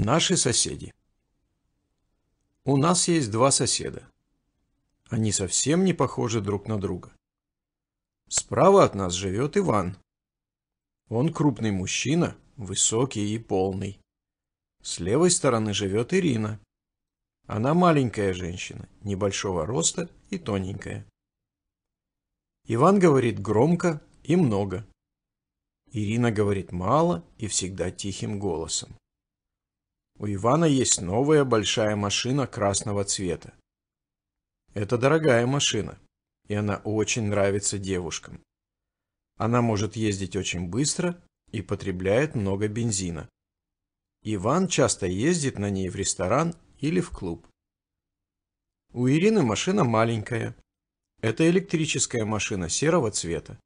Наши соседи. У нас есть два соседа. Они совсем не похожи друг на друга. Справа от нас живет Иван. Он крупный мужчина, высокий и полный. С левой стороны живет Ирина. Она маленькая женщина, небольшого роста и тоненькая. Иван говорит громко и много. Ирина говорит мало и всегда тихим голосом. У Ивана есть новая большая машина красного цвета. Это дорогая машина, и она очень нравится девушкам. Она может ездить очень быстро и потребляет много бензина. Иван часто ездит на ней в ресторан или в клуб. У Ирины машина маленькая. Это электрическая машина серого цвета.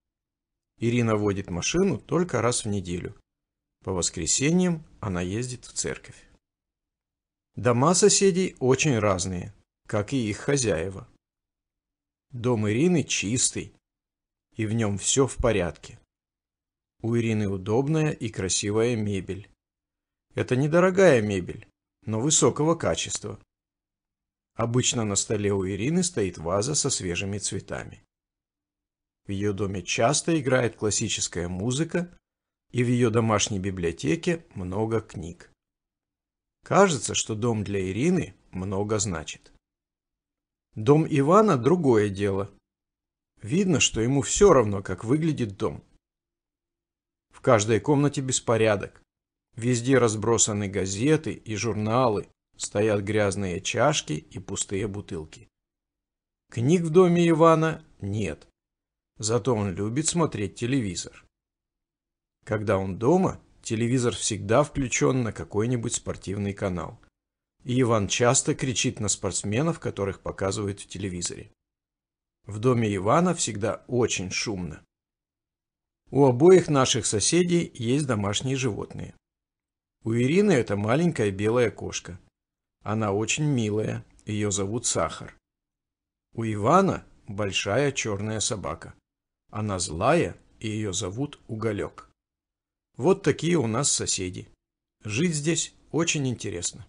Ирина водит машину только раз в неделю. По воскресеньям она ездит в церковь. Дома соседей очень разные, как и их хозяева. Дом Ирины чистый, и в нем все в порядке. У Ирины удобная и красивая мебель. Это недорогая мебель, но высокого качества. Обычно на столе у Ирины стоит ваза со свежими цветами. В ее доме часто играет классическая музыка, и в ее домашней библиотеке много книг. Кажется, что дом для Ирины много значит. Дом Ивана – другое дело. Видно, что ему все равно, как выглядит дом. В каждой комнате беспорядок. Везде разбросаны газеты и журналы, стоят грязные чашки и пустые бутылки. Книг в доме Ивана нет. Зато он любит смотреть телевизор. Когда он дома, Телевизор всегда включен на какой-нибудь спортивный канал. И Иван часто кричит на спортсменов, которых показывают в телевизоре. В доме Ивана всегда очень шумно. У обоих наших соседей есть домашние животные. У Ирины это маленькая белая кошка. Она очень милая, ее зовут Сахар. У Ивана большая черная собака. Она злая, и ее зовут Уголек. Вот такие у нас соседи. Жить здесь очень интересно.